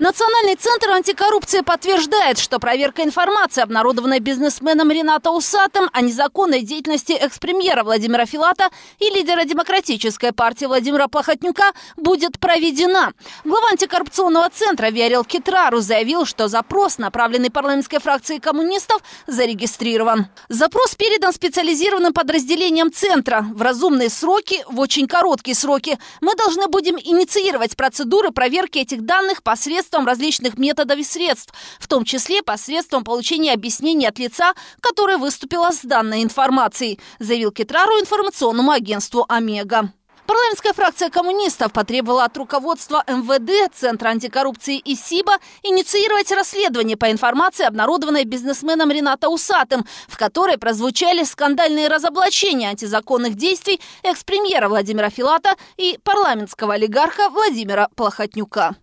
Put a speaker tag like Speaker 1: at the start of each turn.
Speaker 1: Национальный центр антикоррупции подтверждает, что проверка информации, обнародованной бизнесменом Рената Усатом о незаконной деятельности экс-премьера Владимира Филата и лидера Демократической партии Владимира Плохотнюка, будет проведена. Глава антикоррупционного центра Виарел Китрару заявил, что запрос, направленный парламентской фракцией коммунистов, зарегистрирован. Запрос передан специализированным подразделением центра в разумные сроки, в очень короткие сроки. Мы должны будем инициировать процедуры проверки этих данных посредством посредством различных методов и средств, в том числе посредством получения объяснений от лица, которое выступило с данной информацией, заявил Китрару информационному агентству «Омега». Парламентская фракция коммунистов потребовала от руководства МВД, Центра антикоррупции и СИБа инициировать расследование по информации, обнародованной бизнесменом Рената Усатым, в которой прозвучали скандальные разоблачения антизаконных действий экс-премьера Владимира Филата и парламентского олигарха Владимира Плохотнюка.